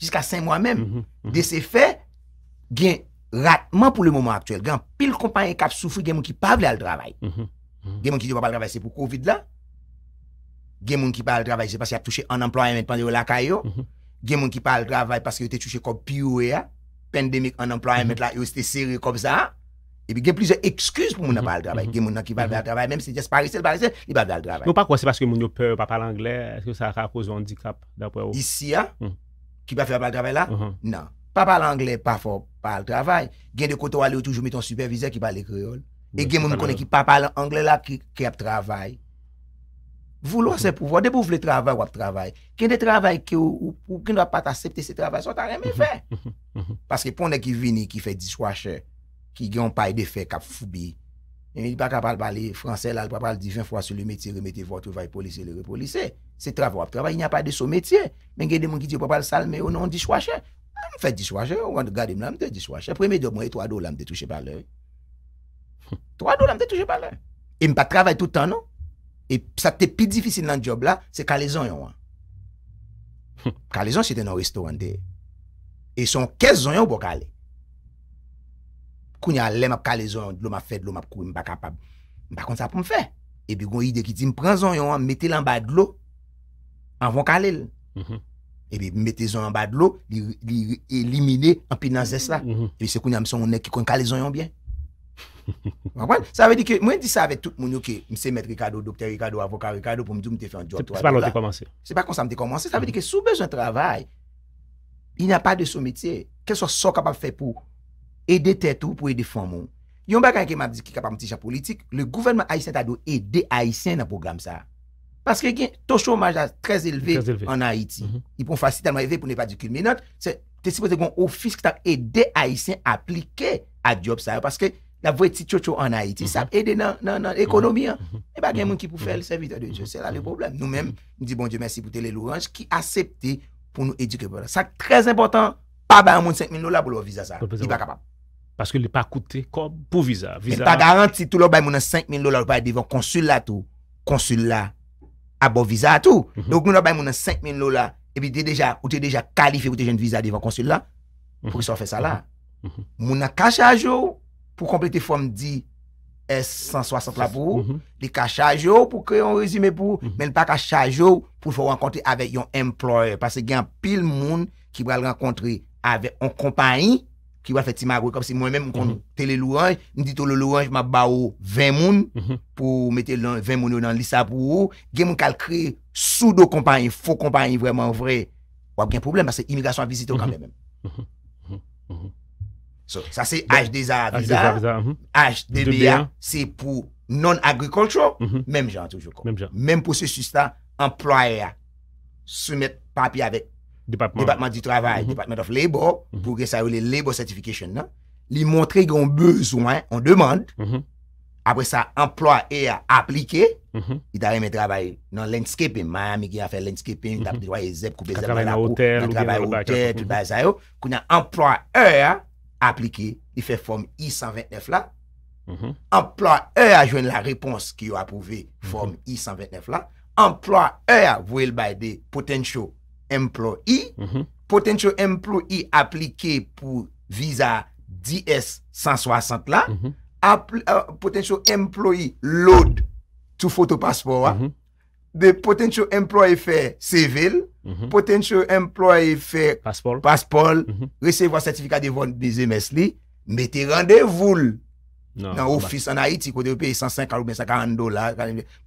jiska 5 mwa men, de se fe, gen ratman pou le momon aktuel, gen pil kompanyen kap soufri, gen moun ki pa vle al travay. Mhm, mhm. Gen moun ki di wap bon, al travay, se pou COVID la, gen moun ki pa al travay, se pas ya touche unemployment pande yo lakay mhm, yo, gen moun ki pa al travay, paske yo te touche kopi e yo we ya, pandemik unemployment la, yo se te seri kop sa, epi gen plize ekskuz pou moun a pa al travay, gen moun nan ki pa al travay, mèm se jes parise, parise, gen moun ki pa al travay. Non pa kwa se paske moun yo pe wap al anglè, eske sa kwa kwa zon dikap? Isi ya, ki pa fwe wap Pa pal angle pa fo pal travay. Gen de koto wale ou toujou miton supervize ki pale kreol. E gen moun mou konen ki pa pal angle la ki ap travay. Voulo se pouvo. De pou vle travay wap travay. Gen de travay ki ou gen wap pat asepte se travay so ta reme fe. Paske ponden ki vini ki fe diswache. Ki gen wap paye de fe kap fubi. Yon mi di pa ka pal pale franse la. Wap pal di vin fwa sou le metye. Remete voto vay polise le repolise. Se travay wap travay. Yon nye paye de sou metye. Men gen de moun ki di wap pal salme ou nan diswache. Mwen fè diswache, ou an de gade m la m te diswache. Primi diob mwen e 3 do la m te touche pa lè. 3 do la m te touche pa non? lè. E m pa travay toutan nou. E sa te pi difisil nan diob la, se kalezon yon an. Kalezon se te nan restoran de. E son kezon yon bo kale. Kou nye alè m ap kalezon, lò m ap fed, lò m ap kou, m pa kapab. M pa kont sa pou m fè. E bi gwen yide ki ti m pren zon yon an, mette l'an bade lò, an von kale lè. E eh bi mette zon an ba d'lo, li elimine an pi nan zes la. Mm-hmm. E bi se kon yon miso yon nek ki kon ka le zon yon bien. Mwen di sa ave tout moun yo ki mse met Rikado, doktor Rikado, avokat Rikado pou mdi mte fe an diot. Se pa kon sa mte komanse. Se pa kon sa mte komanse, sa ve mm-hmm. di ke sou bezon travay, yon a pa de sou metye, ke so so kapap fe pou edi tetou pou edi fon moun. Yon ba kan keman di ki kapap mtija politik, le gouvenman Haitien tado edi Haitien nan program sa. Paske gen tou chou majas trez elve en Haiti. I pou fasi tan mwen evi pou ne pa di kulmenat. Te si pote kon ofiske tak ede Haitien aplike a job mhm. sa yo. Paske la vwe ti chou chou en Haiti. Sa ap ede nan ekonomi. E ba gen moun ki pou fel servite de je. Se la le probleme. Nou men, mhm. di bon die mersi pou tele lourange. Ki asepte pou nou edike. Sa trez important. Pa bay moun 5.000 dolar pou lor viza sa. Di ba kapap. Paske li pa koute. Ko pou viza? Ta garanti tou lor bay moun 5.000 dolar. Ou bay divon konsulat ou konsulat. bon visa tout. Mhm. Donc nous avons 5 000 dollars et puis tu es déjà, ou déjà qualifié ou tu es jeune visa devant consulat. Pour ça fait ça là. Mhm. Mhm. Mon un à pour compléter forme dit S160 là pour les caché à jour pour créer un résumé pour mais pas caché à pour faire rencontrer avec un employeur parce qu'il y a un pile monde qui va le rencontrer avec une compagnie Ki wè fè ti magwe kom se mwen mèm m kon mhm. tè lè louanj, m di to lè louanj m ap ba ou 20 moun mhm. pou mette 20 moun ou nan lisa pou ou, gen moun kal kre sou do kompanyi, fò kompanyi vwèman vwè, wè gen problem asè imigrasyon a vizite ou mhm. kambè mèm. Sa se HDZA, HDBA, se pou non-agrikoltro, mèm jan toujou kon. Mèm pou se sista, employe a, sou met papi avè. Depatman. Depatman di travay. Mhm. Depatman of labor. Bougè sa yo le labor certification nan. Li montre yon bezouan. On demande. Apre sa, employer aplike. Y darè men drabay nan landscaping. Miami gen a fè landscaping. Dap diwa yè zèb koube zèb nan la pou. Dabè yon drabay hotel. Dibè zè yo. Kou nyan employer aplike. Y fè form I-129 la. Employer a jwen la repons ki yo apouve form mhm. I-129 la. Employer vwe lbè de potensyo. employee, mhm. potential employee apliké pou visa DS 160 la, potential employee load tou fotopassport wa, the mhm. potential employee fè civil, mhm. potential employee fè passport, resevwa sertifikat di von bizé e mesli, mette randevoul nan non, office an Haiti kou de pe 150 dolar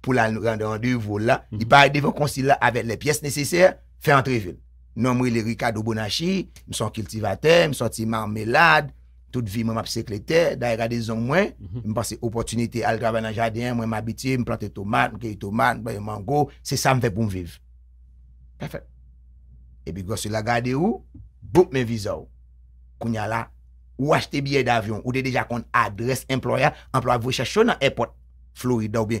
pou la randevoul la, di par devon konsila avè le piès nesesèr, fait entrer ville. Nommer les Ricardo Bonachi, je suis cultivateur, je suis marmelade, toute vie, moi, je suis secrétaire, d'ailleurs, des hommes, moi, je mhm. passe opportunité à travailler dans le jardin, moi, m'habituer, je plante tomates, je cueille tomates, je mango, c'est ça me fait bon vivre. Parfait. Et puis, quand la garde où, boum, mes visas. Kounya là, ou acheter billet d'avion, ou déjà qu'on adresse employeur, employeur vous cherchez dans l'aéroport, Florida ou bien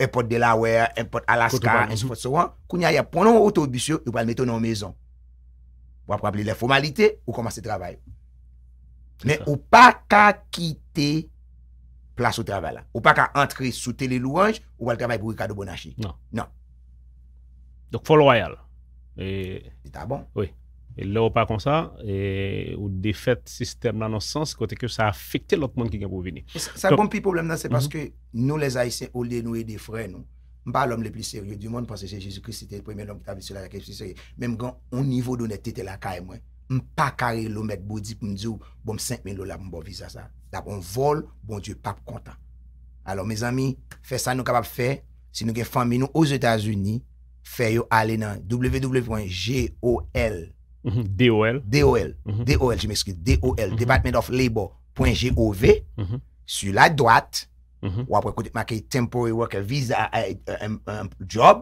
Mpote Delaware, mpote Alaska, mpote soan. Kou nyaya ponon wote wote bisyo, nou pal meton nan mezon. Wap rappele le formalite, ou komanse travay. Men ou pa ka kite plas wotravay la. Ou pa ka antre sou tele louange, ou pal travay pou wikado bonashi. Non. Non. Dok fol royale. E ta bon. Oui. E lè ou pa kon sa, ou defet sistem nan nan sens, kote ke sa afekte lout moun ki gen pou vini. Sa bom pi problem nan, se paske mhm. nou les aïsè ou lè nou e defre nou. Mpa lòm le pli seriou di moun, paske se Jésus Christ se te premè lòm tabi se la lè kèp bon, bon si seriou. Mèm gen, on nivou donè te te lakay mwen. Mpa kary lòm mèk boudi pou mdjou bom 5 men lòl ap mbo viza sa. La bon vol, bon djè pap konta. Alò, mè zami, fè sa nou kapap fè, se nou gen fami nou ou Zetazuni, fè yo alè nan Mhm. D.O.L. D.O.L. Mhm. D.O.L. D.O.L. Mhm. Department of Labor point G.O.V. Su la doat ou apre kote maki temporary worker visa euh, euh, euh, job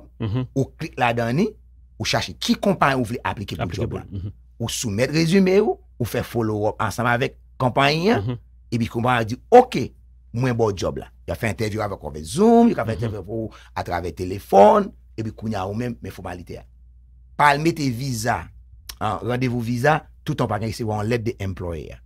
ou klik la dani ou chache ki kompany ou vle aplike pou job la. Ou soumet rezume ou ou fe follow up ansama vek kompany e bi kompany di ok mwen bo job la. Ya fe interview avè kove zoom ya fe interview avè telefon e bi kounya ou men men formalite ya. Palme te visa an an randevou viza, tout an pa genk se wou an let de employer.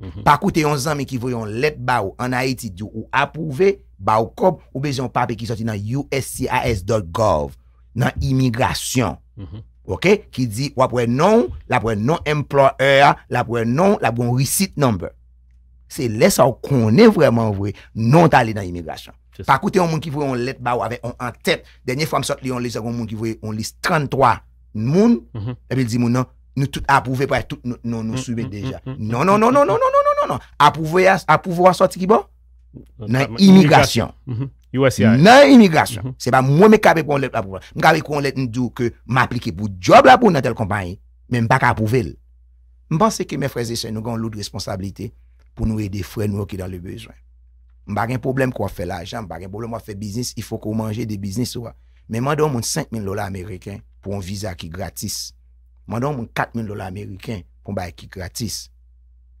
Mhm. Pa koute yon zanme ki vwe yon let ba ou an Haiti di ou apouve, ba ou kop, ou bezi yon pape ki soti nan USCIS.gov, nan immigration. Mhm. Ok? Ki di wapwe non, lapwe non employer, lapwe non, lapwe yon receipt number. Se lesa wakon e vweman vwe, non ta li nan immigration. Pa koute yon moun ki vwe yon let ba ou ave yon antep, denye fwa msot li yon lise yon moun ki vwe, yon lise 33, moun, mhm. et puis dit non, nous tout approuvé pour tout nous nous déjà. Non, non, non, non, non, non, non, non, non, non. Approuvé à, sortir qui bon? Euh, non, euh, immigration. Mhm. Non, immigration. Mhm. C'est pas moi, qui ai qu'on l'a approuvé. M'avec qu'on l'a dit que m'appliquer pour job là pour notre compagnie, même pas Je pense que mes frères et sœurs, nous avons l'autre responsabilité pour nous aider, frères, nous qui dans le besoin. M'a pas un problème qu'on fait l'argent, m'a pas un problème qu'on fait business, il faut qu'on mange des business. Mais moi, dans mon 5 000 dollars américains, pour un visa qui gratis. Je donne 4 000 dollars américains pour un bail qui gratis.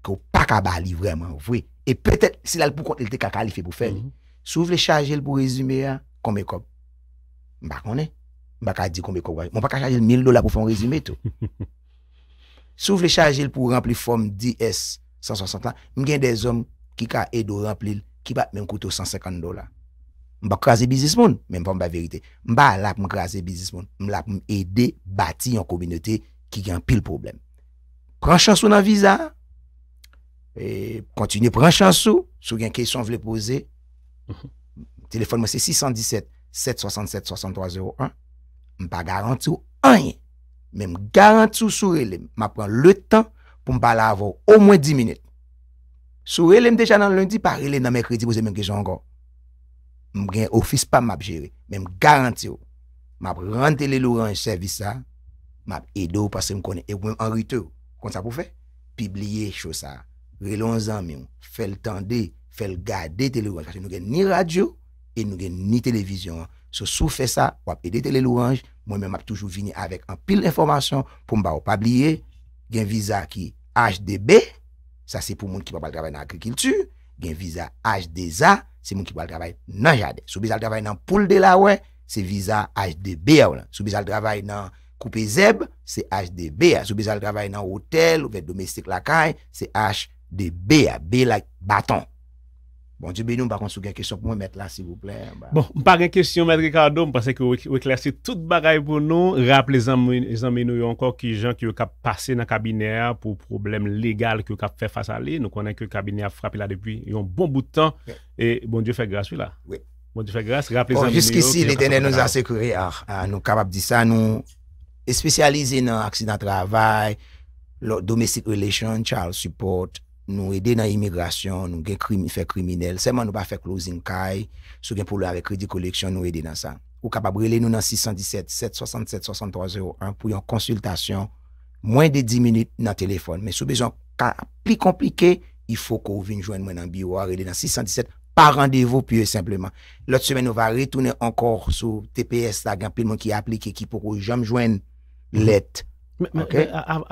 Que pas cabali vraiment, vous Et peut-être, si là, pour compte, il était qualifié pour faire. s'ouvre -hmm. vous voulez charger pour résumer, comme de copes Je ne sais pas. Je ne sais pas combien de copes. Je ne pas charger 1 dollars pour faire un résumé. Tout. s'ouvre [LAUGHS] vous voulez charger pour remplir forme DS 160 ans, je des hommes qui ont aidé de remplir qui battent même couteau 150 dollars. Mba krasi bizis moun, men mba mba verite. Mba alap mba krasi bizis moun. Mba alap mba ede bati yon kominote ki gen pil problem. Pran chansou nan viza. E, kontinu pran chansou. Sou gen kesyon vle pose. Mhm. Telefon mwa se 617-767-6301. Mba garantou anye. Men mba garantou sou relem. Ma pran le tan pou mba la avou ou mwen di minute. Sou relem deja nan lundi, par relem nan me kredi pose men krejongon. m gen ofis pa m ap jere, men m garanti yo, m ap rantele loranj e servisa, m ap edo pasen m konen, e m pou m anrite yo, kont sa pou fe? Pi bliye chosa, relonzan men, fel tende, fel gade tele loranj, kase nou gen ni radyo, e nou gen ni televizyon, se sou fe sa, wap ede tele loranj, m men m ap toujou vini avek an pil informasyon, pou m ba ou pa bliye, gen viza ki HDB, sa se pou moun ki wap ap grabe nan akrikiltu, Gen viza HDZ, se moun ki po e. al kravay nan jade. Sou bizal kravay nan poulde la we, se viza HDB. Sou bizal kravay nan koupe zeb, se HDB. Sou bizal kravay nan hotel ou vet domestik la kay, se HDB. B like baton. Bon, dibe nou, mba kon sou gen kesyon pou mwen met la, si vous plè. Bon, mba gen kesyon, M. Ricardo, mba seke wèk lè se tout bagay pou nou. Rè ap lè zanmè nou, yon ankor ki jen ki wè kap pase nan kabinè pou problem legal ki wè kap fè fass alè. Nou konen ki wè kabinè a frapi la depi. Yon bon boutan, e bon dibe fè grâs wè la. Oui. Bon dibe fè grâs, rè ap lè zanmè nou. Juski si, lè tenè nou zasekure a nou kapap di sa. Nou espesyalize nan aksidant travay, domestik relation, child support. Nou ede nan imigrasyon, nou gen fè kriminel, seman nou ba fè closing kay, sou gen pou lè avè kredi koleksyon, nou ede nan sa. Ou kapab rele nou nan 617-767-6301 pou yon konsultasyon, mwen de 10 minit nan telefon. Men sou bezon ka pli komplike, i fò kon ou vin jwen mwen nan biwa, rele nan 617, pa randevo pye simplement. Lot semen nou va retounen ankor sou TPS la, gen pli mwen ki aplike, ki pou ou jom jwen mhm. lette.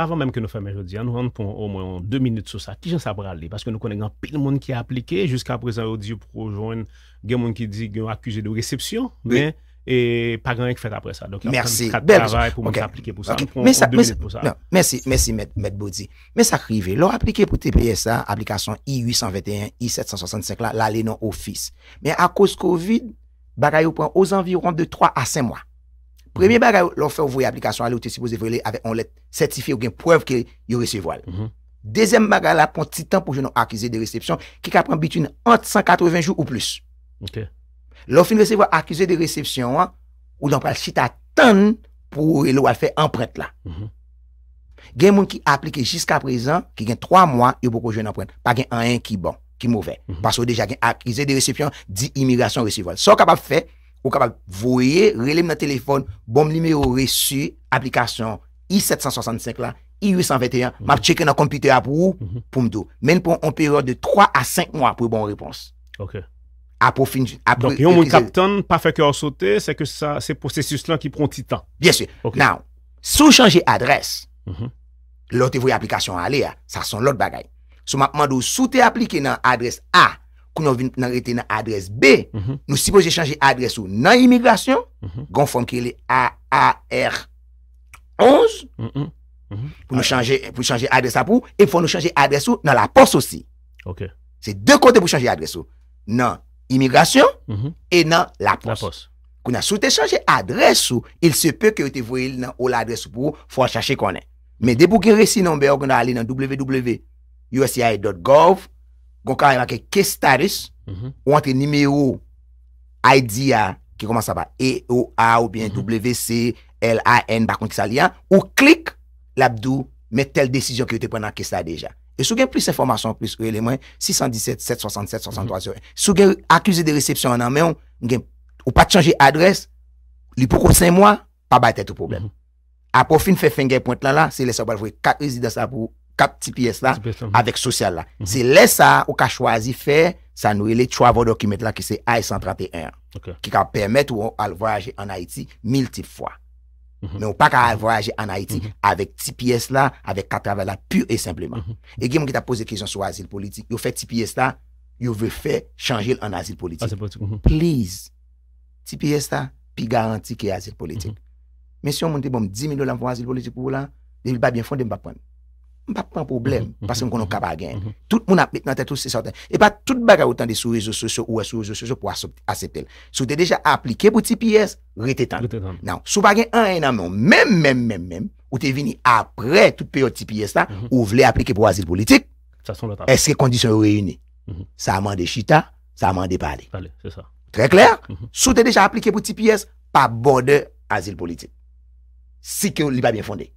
Avon menm ke nou fèmè jodi, an nou anpon ou mwen an 2 minout sou sa, ki jan sabra li? Paske nou konen gan pèl moun ki aplike, jusqu apresan ou di pou pou joun gen moun ki di gen akuse de recepsyon, men, e pa gen yon ki fèt apre sa. Merci. Mwen apren kate travay pou moun aplike pou sa. Mwen apren 2 minout pou sa. Merci, merci Mèd Boudzi. Mèd sa krive, lò aplike pou TPSA, aplikasyon I-821, I-765 la, la lè nan office. Men akos COVID, bagay ou pon ou zanviron de 3 a 5 mwen. Premye bagay ou lò fè ou voye aplikasyon alè ou te sipose vele avè on lè certifiè ou gen preuve ki yo resevoal. Dezem bagay lè pon titan pou joun an akize de resepsyon ki kapran bitoun an 180 jou ou plus. Lò fè yon resevoal akize de resepsyon ou lò an pral chita tan pou lò al fè an prent la. Gen moun ki aplike jiska prezan ki gen 3 mwa yon pou joun an prent. Pa gen an en ki bon, ki mouve. Pas wè deja gen akize de resepsyon di imigrasyon resevoal. Sò kapap fè. Ou kapal voye, relem nan telefon, bom limero re su, aplikasyon I-765 la, I-821, mhm. map cheke nan kompite ap ou, mhm. poum do. Men pon an periode de 3 a 5 mwa pou bon repons. Ok. Apo finj. Apo finj. Yon moun kapton pa feke an sote, se ke sa, se posesis lan ki pronti tan. Bien su. Ok. Nou, sou chanje adres, mhm. lote voye aplikasyon ale, sa son lot bagay. Sou map mandou soute aplike nan adres A. Kou nou vin nan rete nan adres B, nou sipoje chanje adres ou nan imigrasyon, gon fom ki li A, A, R, 11, pou nou chanje adres apou, e pou nou chanje adres ou nan la pos osi. Ok. Se de kote pou chanje adres ou, nan imigrasyon, e nan la pos. Kou nou sou te chanje adres ou, il se pe ke ou te voye nan ou la adres ou pou fwa chanje konen. Me debou ki resi nan beyo kon da ali nan www.usi.gov, Gon ka yon ake K-Status, mhm. ou ante nimeyo IDA ki koman sa ba E-O-A ou bien mhm. W-C-L-A-N ba konti sa liyan, ou klik labdou met tel desisyon ki yo te pwennan K-Status deja. E sou gen plus informasyon, plus ou elemen, 617-767-63-01. Sou gen akuse de resepsyon ananmen, ou pat chanje adres, li pou kote 5 mwa, pa baye tete ou problem. Mhm. Apo fin fe fengen point la la, se lese bal vwe, kak rezi da sa pou... kap TPS la, mm-hmm. avèk sosyal la. Mm-hmm. Se lè sa, ou ka chwazi fè, sa nou e lè 3 vo dokumèt la, ki se A131. Ok. Ki ka pèmèt ou an al voyaje an Haiti, mil tip fwa. Mè mm-hmm. ou pa ka al voyaje an Haiti, avèk TPS la, avèk katrave la, pur e simpleman. E gen moun ki ta pose kèsyon sou asil politik, yo fè TPS la, yo vè fè, chanjil an asil politik. Asil politik. Please, TPS la, pi garanti ki asil politik. Mè si yon moun te bom, 10 mil yo lèm pou asil politik ou la, pas de problème, mm-hmm. parce que mm-hmm. qu'on n'a pas gagné. Mm-hmm. Tout le monde a dans tête c'est certain. Et pas tout bagarre autant de sur réseaux sociaux ou sur les réseaux sociaux pour accepter. Si vous déjà appliqué pour TPS, rete Non, si vous pas un an, même, même, même, même, ou es venu après toute période TPS là, ou voulez appliquer pour asile politique, est-ce que les conditions réunies? Ça a demandé chita, ça a demandé parler. c'est ça. Très clair? Si vous déjà appliqué pour TPS, pas border asile politique. Si que n'est pas bien fondé.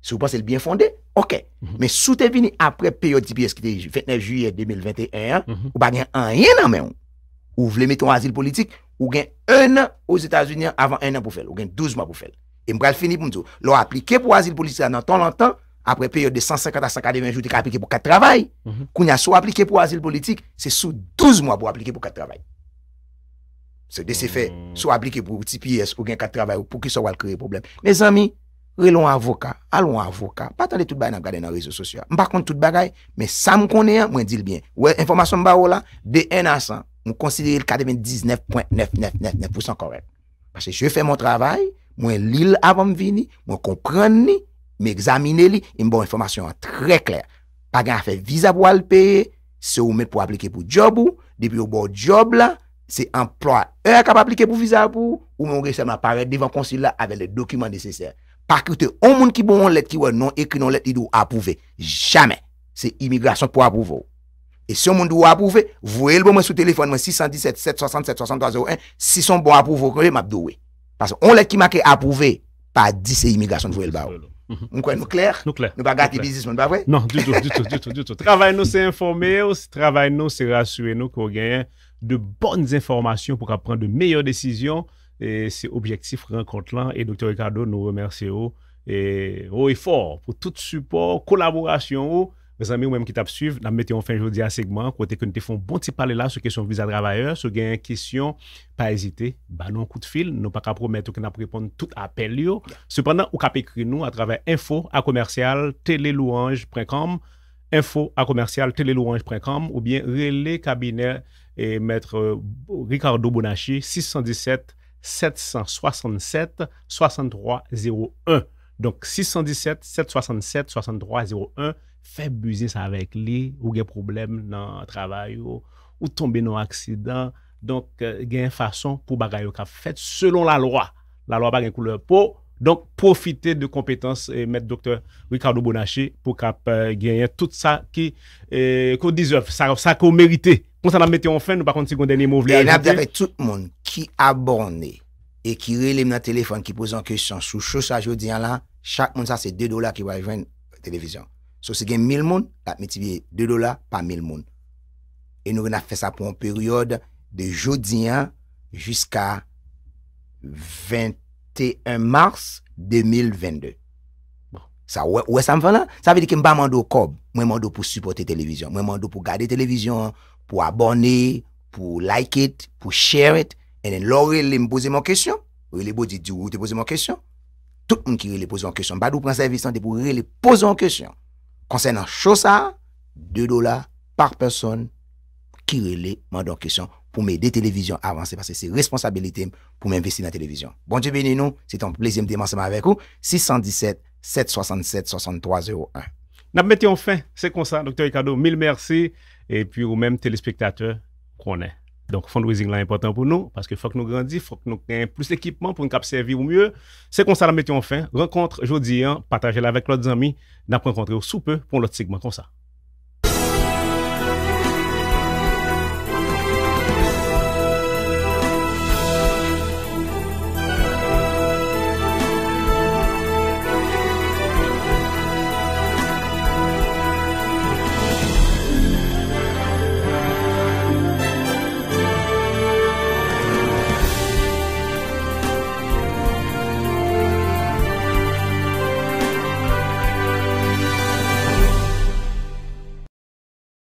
Si vous pensez bien fondé, Ok, men sou te vini apre periode TPS ki te vini, 29 juye 2021, ou ba gen an yen nan men ou, ou vle meton asil politik, ou gen 1 an ouz Etats-Unis avan 1 an pou fel, ou gen 12 man pou fel. E mbral fini pou mdou. Lo aplike pou asil politik nan ton lantan, apre periode de 150-580 jou te ka aplike pou kat travay, mhm. kou nya sou aplike pou asil politik, se sou 12 man pou aplike pou kat travay. Se de se fe, sou aplike pou TPS, ou gen kat travay, ou pou ki sa wal kreye problem. Mes ami... Relon avoka, alon avoka Patande tout bagay nan gade nan rezo sosyo Mpa kont tout bagay, men sa m konen Mwen dil bien, ou e informasyon mba ou la De en a san, m konsidere l kade men 19.9999% korek Pase che fè mwen travay Mwen li l avon vini, mwen komprenni Mwen examine li, m bon informasyon Trè kler, pa gen a fè Vizabou al pe, se ou men pou Aplike pou job ou, depi ou bon job la Se emplo a e kap aplike pou Vizabou, ou mwen re selman pare Devon konsidere la, ave le dokumen desesey Par ki ou te, on moun ki bon an let ki wè, non e ki non let idou apouve. Jamè, se imigrasyon pou apouve ou. E se yon moun d'ou apouve, vwèl bon mwen sou telefon mwen 617-767-6301, si son bon apouve ou kwenye, mabdou wè. Par se, on let ki makè apouve, pa di se imigrasyon vwèl ba ou. Mhm. Nou kwen nou kler? Nou kler. Nou ba gati bizis moun ba vwè? Non, doutou, doutou, doutou, doutou. Travèl nou se informè ou, travèl nou se rasswè nou kwenye de bonnes informasyon pou ka pren de meyò desisyon. E se objektif renkont lan E Dr. Ricardo nou remerse ou Ou e for Pou tout support, kolaborasyon ou Mes ami ou menm ki tap suiv Nan mette ou fin jodi a segman Kote kon te fon bon ti pale la Sou kesyon viza dravaye Sou gen kesyon pa ezite Ban nou an kout fil Nou pa ka promette ou ken ap reponde tout apel yo Se prendan ou ka pekri nou A travè info a komersyal Telelouange.com Info a komersyal Telelouange.com Ou bien rele kabine E mette euh, Ricardo Bonachie 617 767-6301 Donk 617-767-6301 Fè buzis avèk li Ou gen problem nan travay ou Ou tombe nan aksidan Donk euh, gen fason pou bagay ou kap fèt Selon la lwa La lwa bagen koule po Donk profite de kompetans Met dr. Ricardo Bonaché Pou kap euh, gen tout sa ki Ko dizof, sa ko merite Mwen sa nan mette yon fèn, nou pa konti si kon den yon moun vle ajote. Yon nan ap depe tout moun ki aborne e ki relem nan telefon ki posan kèchans sou chousa jodiyan lan, chak moun sa se 2 dola ki wajwen televizyon. So se gen 1000 moun, tatmè ti biye 2 dola pa 1000 moun. E nou wè nan fè sa pou an periode de jodiyan jusqu'a 21 mars 2022. Sa wè sa mwen fèn la? Sa wè di ki mba mandou kob, mwen mandou pou supporte televizyon, mwen mandou pou gade televizyon, pour abonner, pour like it, pour share it. Et then, il me pose mon question. Il me dit, vous te posez mon question. Tout le monde qui me pose mon question. Badou prend service en pour me poser en question. Concernant chose 2 dollars par personne qui me mande mon question pour m'aider télévision à avancer parce que c'est responsabilité pour m'investir dans la télévision. Bon Dieu béni nous, c'est un plaisir de ensemble avec vous. 617 767 6301. Nous mettons fin, c'est comme ça, docteur Ricardo. Mille merci et puis aux même téléspectateurs qu'on est. Donc, fundraising là est important pour nous parce qu'il faut que nous grandissions, il faut que nous ayons plus d'équipement pour nous servir au mieux. C'est comme ça la mettons fin. Rencontre aujourd'hui, hein, partagez-la avec l'autre ami, nous rencontrer au sous peu pour l'autre segment comme ça.